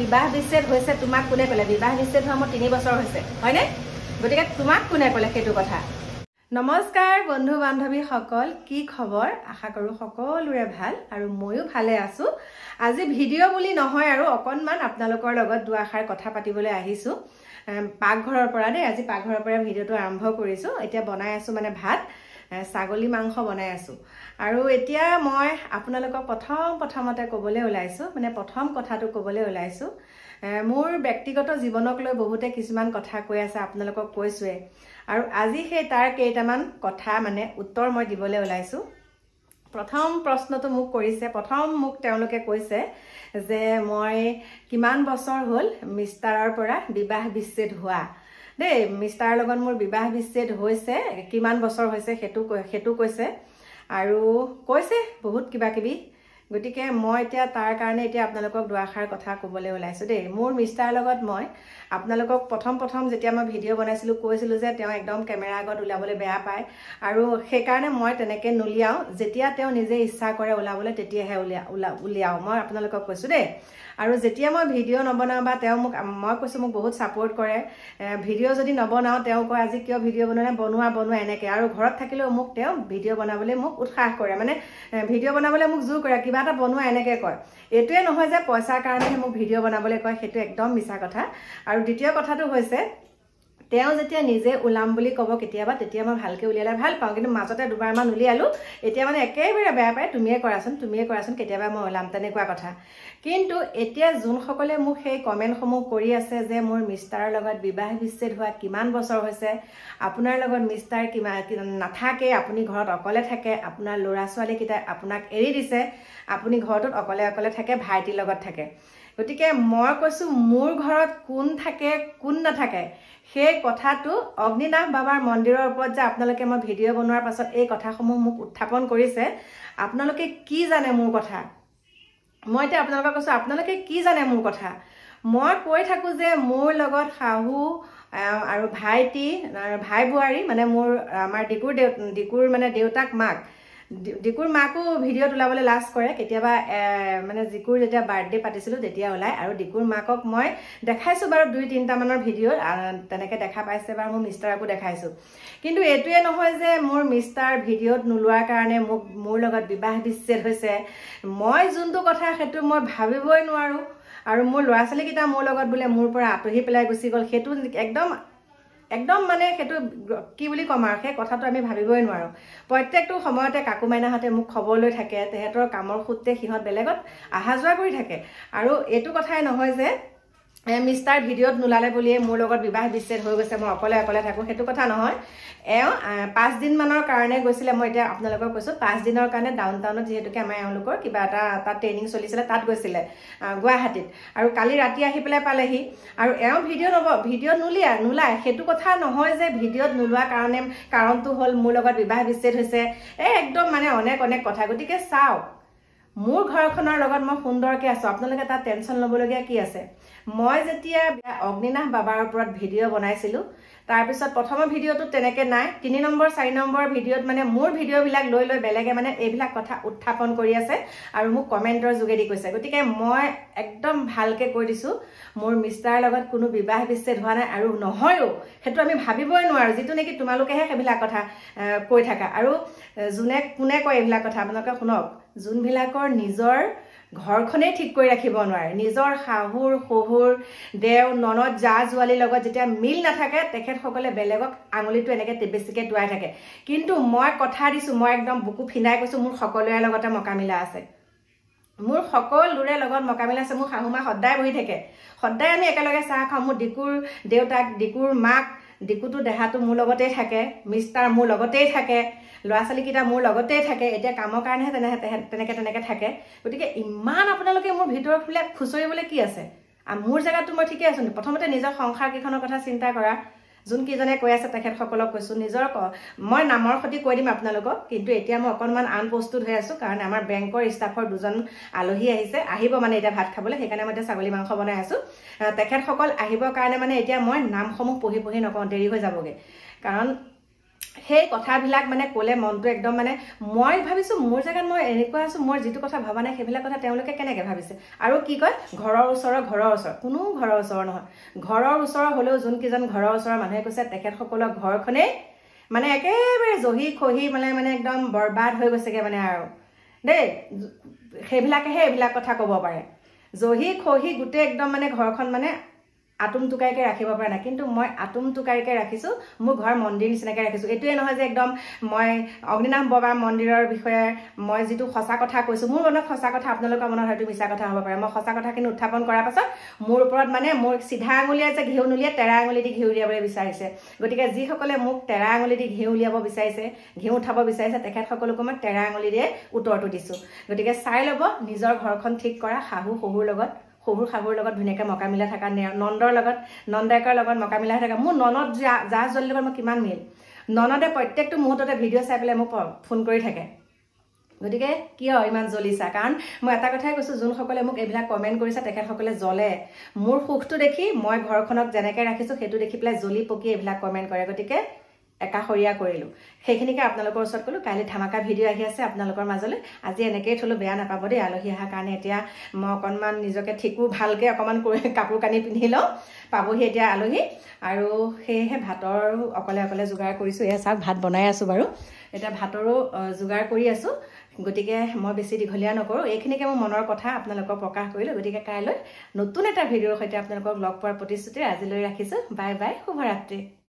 বিবাহ বিচ্ছেদ হৈছে তোমাক কোনে ক'লে বিবাহ বিচ্ছেদ হোৱা মোৰ তিনি বছৰ হৈছে হয়নে গতিকে তোমাক কোনে ক'লে সেইটো কথা নমস্কাৰ বন্ধু বান্ধৱীসকল কি খবৰ আশা কৰোঁ সকলোৰে ভাল আৰু ময়ো ভালে আছোঁ আজি ভিডিঅ' বুলি নহয় আৰু অকণমান আপোনালোকৰ লগত দুআষাৰ কথা পাতিবলৈ আহিছোঁ পাকঘৰৰ পৰা দেই আজি পাকঘৰৰ পৰা ভিডিঅ'টো আৰম্ভ কৰিছোঁ এতিয়া বনাই আছোঁ মানে ভাত ছাগলী মাংস বনাই আছোঁ আৰু এতিয়া মই আপোনালোকক প্ৰথম প্ৰথমতে ক'বলৈ ওলাইছোঁ মানে প্ৰথম কথাটো ক'বলৈ ওলাইছোঁ মোৰ ব্যক্তিগত জীৱনক লৈ বহুতে কিছুমান কথা কৈ আছে আপোনালোকক কৈছোৱে আৰু আজি সেই তাৰ কেইটামান কথা মানে উত্তৰ মই দিবলৈ ওলাইছোঁ প্ৰথম প্ৰশ্নটো মোক কৰিছে প্ৰথম মোক তেওঁলোকে কৈছে যে মই কিমান বছৰ হ'ল মিষ্টাৰৰ পৰা বিবাহ বিচ্ছেদ হোৱা দেই মিষ্টাৰ লগত মোৰ বিবাহ বিচ্ছেদ হৈছে কিমান বছৰ হৈছে সেইটো সেইটো কৈছে আৰু কৈছে বহুত কিবা কিবি গতিকে মই এতিয়া তাৰ কাৰণে এতিয়া আপোনালোকক দুআষাৰ কথা ক'বলৈ ওলাইছোঁ দেই মোৰ মিষ্টাৰ লগত মই আপোনালোকক প্ৰথম প্ৰথম যেতিয়া মই ভিডিঅ' বনাইছিলোঁ কৈছিলোঁ যে তেওঁ একদম কেমেৰা আগত ওলাবলৈ বেয়া পায় আৰু সেইকাৰণে মই তেনেকৈ নুলিয়াওঁ যেতিয়া তেওঁ নিজে ইচ্ছা কৰে ওলাবলৈ তেতিয়াহে উলিয়া উলিয়াওঁ মই আপোনালোকক কৈছোঁ দেই আৰু যেতিয়া মই ভিডিঅ' নবনাওঁ বা তেওঁ মোক মই কৈছোঁ মোক বহুত ছাপৰ্ট কৰে ভিডিঅ' যদি নবনাওঁ তেওঁ কয় আজি কিয় ভিডিঅ' বনোৱা বনোৱা বনোৱা এনেকৈ আৰু ঘৰত থাকিলেও মোক তেওঁ ভিডিঅ' বনাবলৈ মোক উৎসাহ কৰে মানে ভিডিঅ' বনাবলৈ মোক জোৰ কৰে কিবা কিবা এটা বনোৱা এনেকৈ কয় এইটোৱে নহয় যে পইচাৰ কাৰণেহে মোক ভিডিঅ' বনাবলৈ কয় সেইটো একদম মিছা কথা আৰু দ্বিতীয় কথাটো হৈছে তেওঁ যেতিয়া নিজে ওলাম বুলি ক'ব কেতিয়াবা তেতিয়া মই ভালকৈ উলিয়ালে ভাল পাওঁ কিন্তু মাজতে দুবাৰমান উলিয়ালোঁ এতিয়া মানে একেবাৰে বেয়া পায় তুমিয়ে কৰাচোন তুমিয়ে কৰাচোন কেতিয়াবা মই ওলাম তেনেকুৱা কথা কিন্তু এতিয়া যোনসকলে মোক সেই কমেণ্টসমূহ কৰি আছে যে মোৰ মিষ্টাৰৰ লগত বিবাহ বিচ্ছেদ হোৱা কিমান বছৰ হৈছে আপোনাৰ লগত মিষ্টাৰ কিমান নাথাকে আপুনি ঘৰত অকলে থাকে আপোনাৰ ল'ৰা ছোৱালীকেইটাই আপোনাক এৰি দিছে আপুনি ঘৰটোত অকলে অকলে থাকে ভাইটিৰ লগত থাকে গতিকে মই কৈছোঁ মোৰ ঘৰত কোন থাকে কোন নাথাকে সেই কথাটো অগ্নিনাথ বাবাৰ মন্দিৰৰ ওপৰত যে আপোনালোকে মই ভিডিঅ' বনোৱাৰ পাছত এই কথাসমূহ মোক উত্থাপন কৰিছে আপোনালোকে কি জানে মোৰ কথা মই এতিয়া আপোনালোকক কৈছোঁ আপোনালোকে কি জানে মোৰ কথা মই কৈ থাকোঁ যে মোৰ লগত শাহু আৰু ভাইটি ভাই বোৱাৰী মানে মোৰ আমাৰ ডিকুৰ দেউ ডিকুৰ মানে দেউতাক মাক ডিকুৰ মাকো ভিডিঅ'ত ওলাবলৈ লাজ কৰে কেতিয়াবা মানে জিকুৰ যেতিয়া বাৰ্থডে পাতিছিলোঁ তেতিয়া ওলায় আৰু ডিকুৰ মাকক মই দেখাইছোঁ বাৰু দুই তিনিটামানৰ ভিডিঅ' তেনেকৈ দেখা পাইছে বাৰু মোৰ মিষ্টাৰকো দেখাইছোঁ কিন্তু এইটোৱে নহয় যে মোৰ মিষ্টাৰ ভিডিঅ'ত নোলোৱাৰ কাৰণে মোক মোৰ লগত বিবাহ বিচ্ছেদ হৈছে মই যোনটো কথা সেইটো মই ভাবিবই নোৱাৰোঁ আৰু মোৰ ল'ৰা ছোৱালীকেইটা মোৰ লগত বোলে মোৰ পৰা আঁতৰি পেলাই গুচি গ'ল সেইটো একদম একদম মানে সেইটো কি বুলি ক'ম আৰু সেই কথাটো আমি ভাবিবই নোৱাৰোঁ প্ৰত্যেকটো সময়তে কাকু মাইনাহঁতে মোক খবৰ লৈ থাকে তেহেঁতৰ কামৰ সূত্ৰে সিহঁত বেলেগত অহা যোৱা কৰি থাকে আৰু এইটো কথাই নহয় যে মিষ্টাৰ ভিডিঅ'ত নোলালে বুলিয়ে মোৰ লগত বিবাহ বিচ্ছেদ হৈ গৈছে মই অকলে অকলে থাকোঁ সেইটো কথা নহয় এওঁ পাঁচদিনমানৰ কাৰণে গৈছিলে মই এতিয়া আপোনালোকক কৈছোঁ পাঁচদিনৰ কাৰণে ডাউন টাউনত যিহেতুকে আমাৰ এওঁলোকৰ কিবা এটা তাত ট্ৰেইনিং চলিছিলে তাত গৈছিলে গুৱাহাটীত আৰু কালি ৰাতি আহি পেলাই পালেহি আৰু এওঁ ভিডিঅ' নব ভিডিঅ' নোলিয়া নোলায় সেইটো কথা নহয় যে ভিডিঅ'ত নোলোৱা কাৰণে কাৰণটো হ'ল মোৰ লগত বিবাহ বিচ্ছেদ হৈছে এই একদম মানে অনেক অনেক কথা গতিকে চাওক মোৰ ঘৰখনৰ লগত মই সুন্দৰকে আছো আপোনালোকে তাত টেনচন ল'বলগীয়া কি আছে মই যেতিয়া অগ্নিনাশ বাবাৰ ওপৰত ভিডিঅ' বনাইছিলোঁ তাৰপিছত প্ৰথমৰ ভিডিঅ'টো তেনেকৈ নাই তিনি নম্বৰ চাৰি নম্বৰ ভিডিঅ'ত মানে মোৰ ভিডিঅ'বিলাক লৈ লৈ বেলেগে মানে এইবিলাক কথা উত্থাপন কৰি আছে আৰু মোক কমেণ্টৰ যোগেদি কৈছে গতিকে মই একদম ভালকৈ কৈ দিছোঁ মোৰ মিষ্টাৰ লগত কোনো বিবাহ বিচ্ছেদ হোৱা নাই আৰু নহয়ো সেইটো আমি ভাবিবই নোৱাৰোঁ যিটো নেকি তোমালোকেহে সেইবিলাক কথা কৈ থাকা আৰু যোনে কোনে কয় এইবিলাক কথা আপোনালোকে শুনক যোনবিলাকৰ নিজৰ ঘৰখনেই ঠিক কৰি ৰাখিব নোৱাৰে নিজৰ শাহুৰ শহুৰ দেও ননদ জা জোৱালীৰ লগত যেতিয়া মিল নাথাকে তেখেতসকলে বেলেগক আঙুলিটো এনেকৈ বেছিকৈ টোৱাই থাকে কিন্তু মই কথা দিছোঁ মই একদম বুকু ফিনাই কৈছোঁ মোৰ সকলোৰে লগতে মকামিলা আছে মোৰ সকলোৰে লগত মকামিলা আছে মোৰ শাহুমা সদায় বহি থাকে সদায় আমি একেলগে চাহ খাওঁ মোৰ দিকুৰ দেউতাক ডিকুৰ মাক ডিকুটো দেহাটো মোৰ লগতেই থাকে মিষ্টাৰ মোৰ লগতেই থাকে ল'ৰা ছোৱালীকেইটা মোৰ লগতেই থাকে এতিয়া কামৰ কাৰণেহে তেনে তেনেকৈ তেনেকৈ থাকে গতিকে ইমান আপোনালোকে মোৰ ভিতৰৰ ভিতৰৰবিলাক খুচৰিবলৈ কি আছে আৰু মোৰ জেগাটো মই ঠিকেই আছোঁ প্ৰথমতে নিজৰ সংসাৰকেইখনৰ কথা চিন্তা কৰা যোনকেইজনে কৈ আছে তেখেতসকলক কৈছোঁ নিজৰ মই নামৰ সৈতে কৈ দিম আপোনালোকক কিন্তু এতিয়া মই অকণমান আন প্ৰস্তুত হৈ আছোঁ কাৰণ আমাৰ বেংকৰ ষ্টাফৰ দুজন আলহী আহিছে আহিব মানে এতিয়া ভাত খাবলৈ সেইকাৰণে মই এতিয়া ছাগলী মাংস বনাই আছোঁ তেখেতসকল আহিবৰ কাৰণে মানে এতিয়া মই নামসমূহ পঢ়ি পঢ়ি নকওঁ দেৰি হৈ যাবগৈ কাৰণ সেই কথাবিলাক মানে ক'লে মনটো একদম মানে মই ভাবিছোঁ মোৰ জেগাত মই এনেকুৱা আছোঁ মোৰ যিটো কথা ভবা নাই সেইবিলাক কথা তেওঁলোকে কেনেকৈ ভাবিছে আৰু কি কয় ঘৰৰ ওচৰৰ ঘৰৰ ওচৰৰ কোনো ঘৰৰ ওচৰৰ নহয় ঘৰৰ ওচৰৰ হ'লেও যোনকেইজন ঘৰৰ ওচৰৰ মানুহে কৈছে তেখেতসকলৰ ঘৰখনেই মানে একেবাৰে জহি খহি মানে মানে একদম বৰবাদ হৈ গৈছেগৈ মানে আৰু দেই সেইবিলাকেহে এইবিলাক কথা ক'ব পাৰে জহি খহি গোটেই একদম মানে ঘৰখন মানে আটোম টোকাৰিকৈ ৰাখিব পৰা নাই কিন্তু মই আটোম টোকাৰিকৈ ৰাখিছোঁ মোৰ ঘৰ মন্দিৰ নিচিনাকৈ ৰাখিছোঁ এইটোৱে নহয় যে একদম মই অগ্নিনাথ বৰমা মন্দিৰৰ বিষয়ে মই যিটো সঁচা কথা কৈছোঁ মোৰ মনত সঁচা কথা আপোনালোকৰ মনত হয়তো মিছা কথা হ'ব পাৰে মই সঁচা কথাখিনি উত্থাপন কৰাৰ পাছত মোৰ ওপৰত মানে মোৰ চিধা আঙুলিয়াই যে ঘিউ নুলিয়াই তেৰা আঙুলি দি ঘিউ উলিয়াবলৈ বিচাৰিছে গতিকে যিসকলে মোক তেৰা আঙুলি দি ঘিউ উলিয়াব বিচাৰিছে ঘিউ উঠাব বিচাৰিছে তেখেতসকলকো মই তেৰা আঙুলি দিয়ে উত্তৰটো দিছোঁ গতিকে চাই ল'ব নিজৰ ঘৰখন ঠিক কৰা শাহু শহুৰ লগত শহুৰ শাহুৰ লগত ধুনীয়াকৈ মকা মিলাই থকা নন্দৰ লগত নন্দায়কৰ লগত মকা মিলাই থকা মোৰ ননদ যা জা জোৱালীৰ লগত মোৰ কিমান মিল ননদে প্ৰত্যেকটো মুহূৰ্ততে ভিডিঅ' চাই পেলাই মোক ফোন কৰি থাকে গতিকে কিয় ইমান জ্বলিছা কাৰণ মই এটা কথাই কৈছোঁ যোনসকলে মোক এইবিলাক কমেণ্ট কৰিছে তেখেতসকলে জ্বলে মোৰ সুখটো দেখি মই ঘৰখনক যেনেকৈ ৰাখিছোঁ সেইটো দেখি পেলাই জ্বলি পকি এইবিলাক কমেণ্ট কৰে গতিকে একাষৰীয়া কৰিলোঁ সেইখিনিকে আপোনালোকৰ ওচৰত ক'লোঁ কাইলৈ ধামাকা ভিডিঅ' আহি আছে আপোনালোকৰ মাজলৈ আজি এনেকেই থ'লোঁ বেয়া নাপাব দেই আলহী অহাৰ কাৰণে এতিয়া মই অকণমান নিজকে ঠিকো ভালকৈ অকণমান কাপোৰ কানি পিন্ধি লওঁ পাবহি এতিয়া আলহী আৰু সেয়েহে ভাতৰো অকলে অকলে যোগাৰ কৰিছোঁ এয়া চাওক ভাত বনাই আছোঁ বাৰু এতিয়া ভাতৰো যোগাৰ কৰি আছোঁ গতিকে মই বেছি দীঘলীয়া নকৰোঁ এইখিনিকে মোৰ মনৰ কথা আপোনালোকক প্ৰকাশ কৰিলোঁ গতিকে কাইলৈ নতুন এটা ভিডিঅ'ৰ সৈতে আপোনালোকক লগ পোৱাৰ প্ৰতিশ্ৰুতি আজিলৈ ৰাখিছোঁ বাই বাই শুভৰাত্ৰি